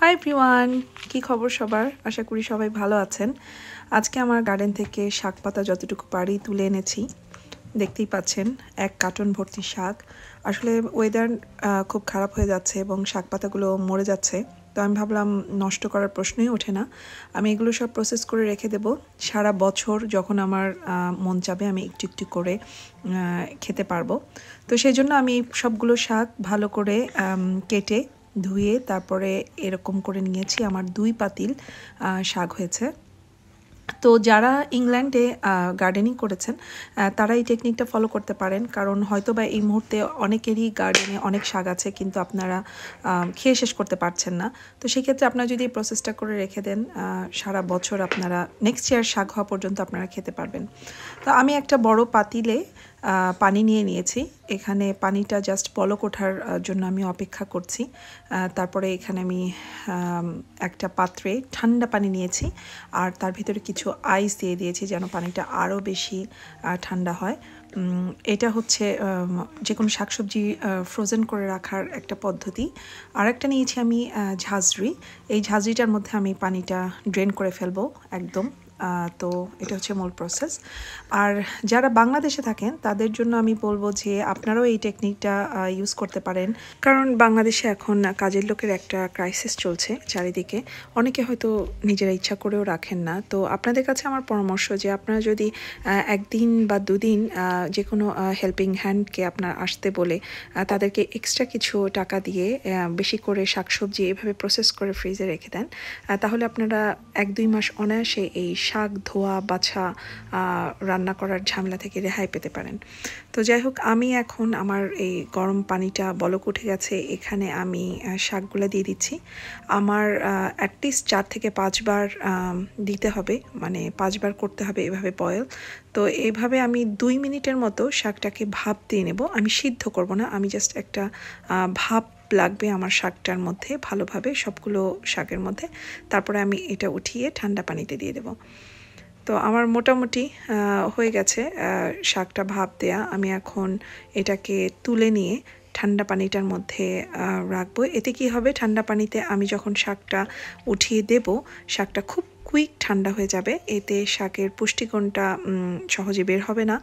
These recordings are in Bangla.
হাই প্রিওয়ান কি খবর সবার আশা করি সবাই ভালো আছেন আজকে আমার গার্ডেন থেকে শাক পাতা যতটুকু পারি তুলে এনেছি দেখতেই পাচ্ছেন এক কার্টন ভর্তি শাক আসলে ওয়েদার খুব খারাপ হয়ে যাচ্ছে এবং শাক পাতাগুলো মরে যাচ্ছে তো আমি ভাবলাম নষ্ট করার প্রশ্নই ওঠে না আমি এগুলো সব প্রসেস করে রেখে দেব সারা বছর যখন আমার মন চাবে আমি একটু একটু করে খেতে পারবো তো সেই জন্য আমি সবগুলো শাক ভালো করে কেটে ধুয়ে তারপরে এরকম করে নিয়েছি আমার দুই পাতিল শাক হয়েছে তো যারা ইংল্যান্ডে গার্ডেনিং করেছেন তারা এই টেকনিকটা ফলো করতে পারেন কারণ হয়তো বা এই মুহূর্তে অনেকেরই গার্ডেনে অনেক শাক আছে কিন্তু আপনারা খেয়ে শেষ করতে পারছেন না তো সেক্ষেত্রে আপনারা যদি এই প্রসেসটা করে রেখে দেন সারা বছর আপনারা নেক্সট ইয়ার শাক হওয়া পর্যন্ত আপনারা খেতে পারবেন তো আমি একটা বড় পাতিলে পানি নিয়ে নিয়েছি এখানে পানিটা জাস্ট পলক ওঠার জন্য আমি অপেক্ষা করছি তারপরে এখানে আমি একটা পাত্রে ঠান্ডা পানি নিয়েছি আর তার ভিতরে কিছু আইস দিয়ে দিয়েছি যেন পানিটা আরও বেশি ঠান্ডা হয় এটা হচ্ছে যে কোনো শাকসবজি ফ্রোজেন করে রাখার একটা পদ্ধতি আর একটা নিয়েছি আমি ঝাঁঝরি এই ঝাঁঝরিটার মধ্যে আমি পানিটা ড্রেন করে ফেলবো একদম তো এটা হচ্ছে মূল প্রসেস আর যারা বাংলাদেশে থাকেন তাদের জন্য আমি বলবো যে আপনারাও এই টেকনিকটা ইউজ করতে পারেন কারণ বাংলাদেশে এখন কাজের লোকের একটা ক্রাইসিস চলছে চারিদিকে অনেকে হয়তো নিজেরা ইচ্ছা করেও রাখেন না তো আপনাদের কাছে আমার পরামর্শ যে আপনারা যদি একদিন বা দুদিন যে কোনো হেল্পিং হ্যান্ডকে আপনার আসতে বলে তাদেরকে এক্সট্রা কিছু টাকা দিয়ে বেশি করে শাকসবজি এভাবে প্রসেস করে ফ্রিজে রেখে দেন তাহলে আপনারা এক দুই মাস অনায়াসে এই শাক ধোয়া বাছা রান্না করার ঝামেলা থেকে রেহাই পেতে পারেন তো যাই হোক আমি এখন আমার এই গরম পানিটা বলক উঠে গেছে এখানে আমি শাকগুলো দিয়ে দিচ্ছি আমার অ্যাটলিস্ট চার থেকে পাঁচবার দিতে হবে মানে পাঁচবার করতে হবে এভাবে বয়েল তো এইভাবে আমি দুই মিনিটের মতো শাকটাকে ভাপ দিয়ে নেব আমি সিদ্ধ করব না আমি জাস্ট একটা ভাপ লাগবে আমার শাকটার মধ্যে ভালোভাবে সবগুলো শাকের মধ্যে তারপরে আমি এটা উঠিয়ে ঠান্ডা পানিতে দিয়ে দেব তো আমার মোটামুটি হয়ে গেছে শাকটা ভাব দেয়া আমি এখন এটাকে তুলে নিয়ে ঠান্ডা পানিটার মধ্যে রাখবো এতে কি হবে ঠান্ডা পানিতে আমি যখন শাকটা উঠিয়ে দেব শাকটা খুব কুইক ঠান্ডা হয়ে যাবে এতে শাকের পুষ্টিগুণটা সহজে বের হবে না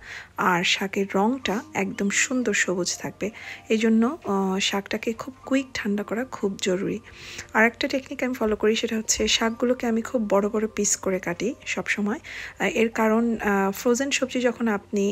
আর শাকের রঙটা একদম সুন্দর সবুজ থাকবে এই জন্য শাকটাকে খুব কুইক ঠান্ডা করা খুব জরুরি আর একটা টেকনিক আমি ফলো করি সেটা হচ্ছে শাকগুলোকে আমি খুব বড় বড় পিস করে কাটি সব সময় এর কারণ ফ্রোজেন সবজি যখন আপনি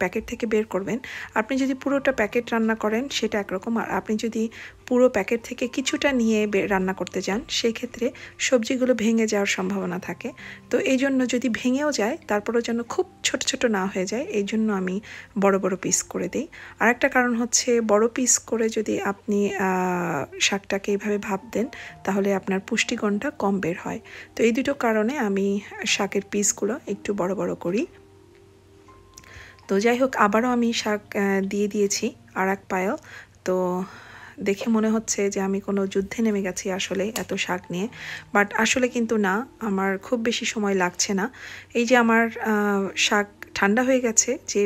প্যাকেট থেকে বের করবেন আপনি যদি পুরোটা প্যাকেট রান্না করেন সেটা একরকম আর আপনি যদি পুরো প্যাকেট থেকে কিছুটা নিয়ে রান্না করতে যান সেই ক্ষেত্রে সবজিগুলো ভেঙে যাওয়ার সম্ভাবনা না থাকে তো এই জন্য যদি ভেঙেও যায় তারপরেও যেন খুব ছোট ছোট না হয়ে যায় এই জন্য আমি বড় বড় পিস করে দিই আর একটা কারণ হচ্ছে বড় পিস করে যদি আপনি শাকটাকে এইভাবে ভাপ দেন তাহলে আপনার পুষ্টিগণটা কম বের হয় তো এই দুটো কারণে আমি শাকের পিসগুলো একটু বড় বড় করি তো যাই হোক আবারও আমি শাক দিয়ে দিয়েছি আর এক পায়ও তো দেখে মনে হচ্ছে যে আমি কোনো যুদ্ধে নেমে গেছি আসলে এত শাক নিয়ে বাট আসলে কিন্তু না আমার খুব বেশি সময় লাগছে না এই যে আমার শাক ঠান্ডা হয়ে গেছে যে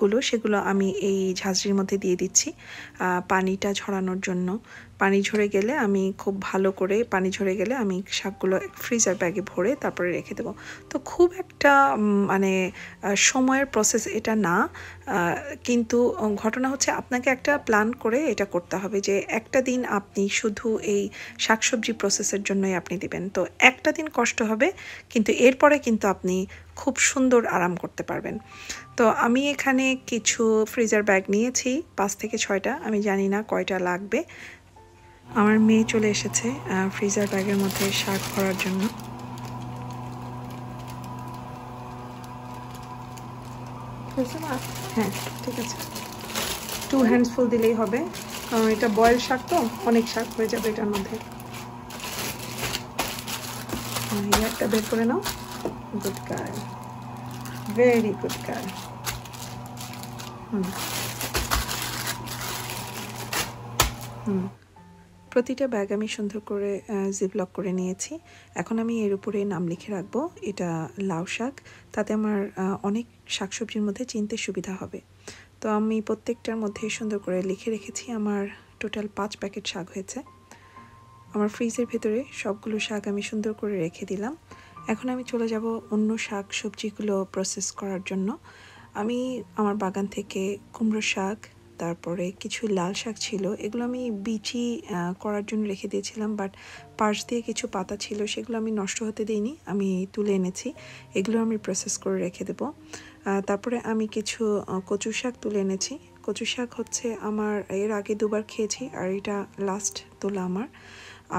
গুলো সেগুলো আমি এই ঝাঁঝরির মধ্যে দিয়ে দিচ্ছি পানিটা ঝরানোর জন্য পানি ঝরে গেলে আমি খুব ভালো করে পানি ঝরে গেলে আমি শাকগুলো ফ্রিজার ব্যাগে ভরে তারপরে রেখে দেবো তো খুব একটা মানে সময়ের প্রসেস এটা না কিন্তু ঘটনা হচ্ছে আপনাকে একটা প্ল্যান করে এটা করতে হবে যে একটা দিন আপনি শুধু এই শাকসবজি প্রসেসের জন্যই আপনি দিবেন তো একটা দিন কষ্ট হবে কিন্তু এরপরে কিন্তু আপনি খুব সুন্দর আরাম করতে পারবেন তো আমি এখানে কিছু ফ্রিজার ব্যাগ নিয়েছি পাঁচ থেকে ছয়টা আমি জানি না কয়টা লাগবে আমার মেয়ে চলে এসেছে ফ্রিজার ব্যাগের মধ্যে শাক ভরার জন্য হ্যাঁ ঠিক আছে টু হ্যান্ডস ফুল দিলেই হবে কারণ এটা বয়েল শাক তো অনেক শাক হয়ে যাবে এটার মধ্যে একটা বের করে নাও good car very good car প্রতিটা ব্যাগ আমি সুন্দর করে জিপলক করে নিয়েছি এখন আমি এর উপরে নাম লিখে রাখবো এটা লাউ শাক তাতে আমার অনেক শাকসবজির মধ্যে চিনতে সুবিধা হবে তো আমি প্রত্যেকটার মধ্যে সুন্দর করে লিখে রেখেছি আমার টোটাল পাঁচ প্যাকেট শাক হয়েছে আমার ফ্রিজের ভেতরে সবগুলো শাক আমি সুন্দর করে রেখে দিলাম এখন আমি চলে যাব অন্য শাক সবজিগুলো প্রসেস করার জন্য আমি আমার বাগান থেকে কুমড়ো শাক তারপরে কিছু লাল শাক ছিল এগুলো আমি বিচি করার জন্য রেখে দিয়েছিলাম বাট পাশ দিয়ে কিছু পাতা ছিল সেগুলো আমি নষ্ট হতে দিইনি আমি তুলে এনেছি এগুলো আমি প্রসেস করে রেখে দেব তারপরে আমি কিছু কচু শাক তুলে এনেছি কচু শাক হচ্ছে আমার এর আগে দুবার খেয়েছি আর এটা লাস্ট তোলা আমার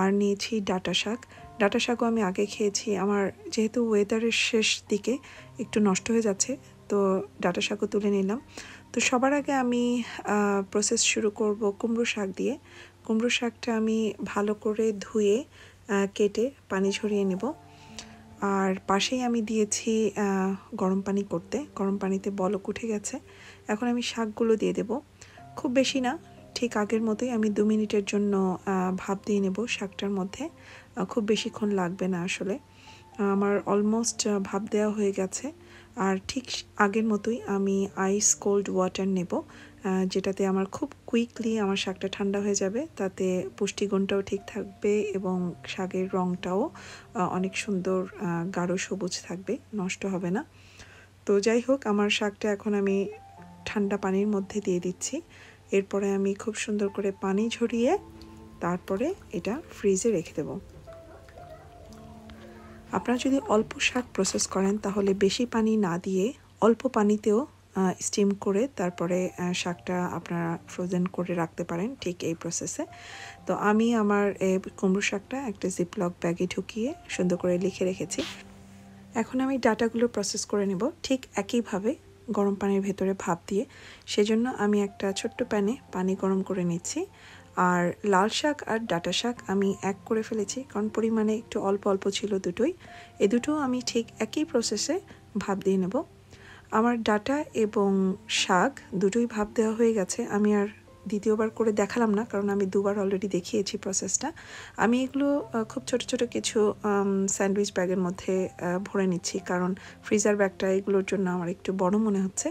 আর নিয়েছি ডাটা শাক ডাটা শাকও আমি আগে খেয়েছি আমার যেহেতু ওয়েদারের শেষ দিকে একটু নষ্ট হয়ে যাচ্ছে তো ডাটা শাকও তুলে নিলাম তো সবার আগে আমি প্রসেস শুরু করব কুমড়ো শাক দিয়ে কুমড়ো শাকটা আমি ভালো করে ধুয়ে কেটে পানি ঝরিয়ে নেব আর পাশেই আমি দিয়েছি গরম পানি করতে গরম পানিতে বলক উঠে গেছে এখন আমি শাকগুলো দিয়ে দেব খুব বেশি না ঠিক আগের মতোই আমি দু মিনিটের জন্য ভাপ দিয়ে নেব শাকটার মধ্যে খুব বেশিক্ষণ লাগবে না আসলে আমার অলমোস্ট ভাব দেওয়া হয়ে গেছে আর ঠিক আগের মতোই আমি আইস কোল্ড ওয়াটার নেব যেটাতে আমার খুব কুইকলি আমার শাকটা ঠান্ডা হয়ে যাবে তাতে পুষ্টিগুণটাও ঠিক থাকবে এবং শাকের রঙটাও অনেক সুন্দর গাঢ় সবুজ থাকবে নষ্ট হবে না তো যাই হোক আমার শাকটা এখন আমি ঠান্ডা পানির মধ্যে দিয়ে দিচ্ছি এরপরে আমি খুব সুন্দর করে পানি ঝরিয়ে তারপরে এটা ফ্রিজে রেখে দেবো আপনারা যদি অল্প শাক প্রসেস করেন তাহলে বেশি পানি না দিয়ে অল্প পানিতেও স্টিম করে তারপরে শাকটা আপনারা ফ্রোজেন করে রাখতে পারেন ঠিক এই প্রসেসে তো আমি আমার কুমড়ো শাকটা একটা জিপলক ব্যাগে ঢুকিয়ে সুন্দর করে লিখে রেখেছি এখন আমি ডাটাগুলো প্রসেস করে নেব ঠিক একইভাবে গরম পানির ভেতরে ভাপ দিয়ে সেজন্য আমি একটা ছোট্ট প্যানে পানি গরম করে নিচ্ছি আর লাল শাক আর ডাটা শাক আমি এক করে ফেলেছি কারণ পরিমাণে একটু অল্প অল্প ছিল দুটোই এ দুটো আমি ঠিক একই প্রসেসে ভাব দিয়ে নেব আমার ডাটা এবং শাক দুটোই ভাব দেওয়া হয়ে গেছে আমি আর দ্বিতীয়বার করে দেখালাম না কারণ আমি দুবার অলরেডি দেখিয়েছি প্রসেসটা আমি এগুলো খুব ছোট ছোট কিছু স্যান্ডউইচ ব্যাগের মধ্যে ভরে নিচ্ছি কারণ ফ্রিজার ব্যাগটা এগুলোর জন্য আমার একটু বড় মনে হচ্ছে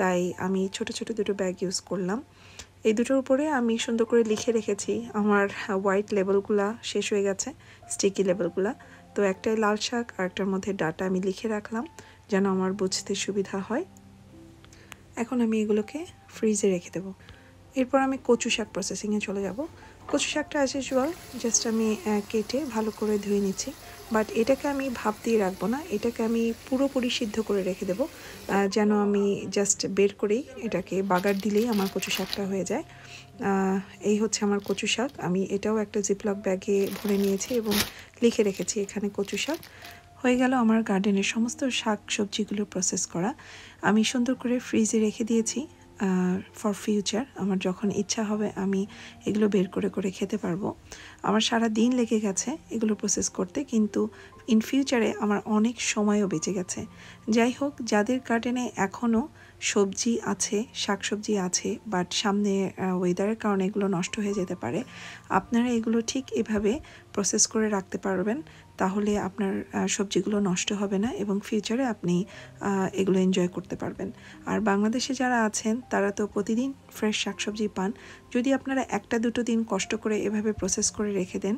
তাই আমি ছোট ছোট দুটো ব্যাগ ইউজ করলাম এই দুটোর উপরে আমি সুন্দর করে লিখে রেখেছি আমার হোয়াইট লেবেলগুলো শেষ হয়ে গেছে স্টিকি লেবেলগুলো তো একটাই লাল শাক আর একটার মধ্যে ডাটা আমি লিখে রাখলাম যেন আমার বুঝতে সুবিধা হয় এখন আমি এগুলোকে ফ্রিজে রেখে দেব এরপর আমি কচু শাক প্রসেসিংয়ে চলে যাব কচু শাকটা অ্যাজ ইউজুয়াল জাস্ট আমি কেটে ভালো করে ধুয়ে নিচ্ছি বাট এটাকে আমি ভাব দিয়ে রাখবো না এটাকে আমি পুরোপুরি সিদ্ধ করে রেখে দেবো যেন আমি জাস্ট বের করেই এটাকে বাগার দিলেই আমার কচু শাকটা হয়ে যায় এই হচ্ছে আমার কচু শাক আমি এটাও একটা জিপলক ব্যাগে ভরে নিয়েছি এবং লিখে রেখেছি এখানে কচু শাক হয়ে গেল আমার গার্ডেনের সমস্ত শাক সবজিগুলো প্রসেস করা আমি সুন্দর করে ফ্রিজে রেখে দিয়েছি ফর ফিউচার আমার যখন ইচ্ছা হবে আমি এগুলো বের করে করে খেতে পারবো আমার সারা দিন লেগে গেছে এগুলো প্রসেস করতে কিন্তু ইন ফিউচারে আমার অনেক সময়ও বেঁচে গেছে যাই হোক যাদের গার্ডেনে এখনও সবজি আছে শাকসবজি আছে বাট সামনে ওয়েদারের কারণে এগুলো নষ্ট হয়ে যেতে পারে আপনারা এগুলো ঠিক এভাবে প্রসেস করে রাখতে পারবেন তাহলে আপনার সবজিগুলো নষ্ট হবে না এবং ফিউচারে আপনি এগুলো এনজয় করতে পারবেন আর বাংলাদেশে যারা আছেন তারা তো প্রতিদিন ফ্রেশ শাকসবজি পান যদি আপনারা একটা দুটো দিন কষ্ট করে এভাবে প্রসেস করে রেখে দেন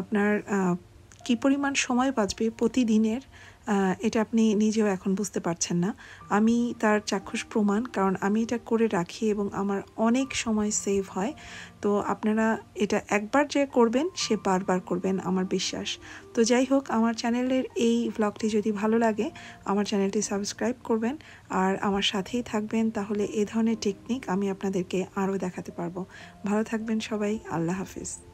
আপনার কি পরিমাণ সময় বাঁচবে প্রতিদিনের এটা আপনি নিজেও এখন বুঝতে পারছেন না আমি তার চাক্ষুষ প্রমাণ কারণ আমি এটা করে রাখি এবং আমার অনেক সময় সেভ হয় তো আপনারা এটা একবার যে করবেন সে বারবার করবেন আমার বিশ্বাস তো যাই হোক আমার চ্যানেলের এই ব্লগটি যদি ভালো লাগে আমার চ্যানেলটি সাবস্ক্রাইব করবেন আর আমার সাথেই থাকবেন তাহলে এ ধরনের টেকনিক আমি আপনাদেরকে আরও দেখাতে পারবো ভালো থাকবেন সবাই আল্লাহ হাফিজ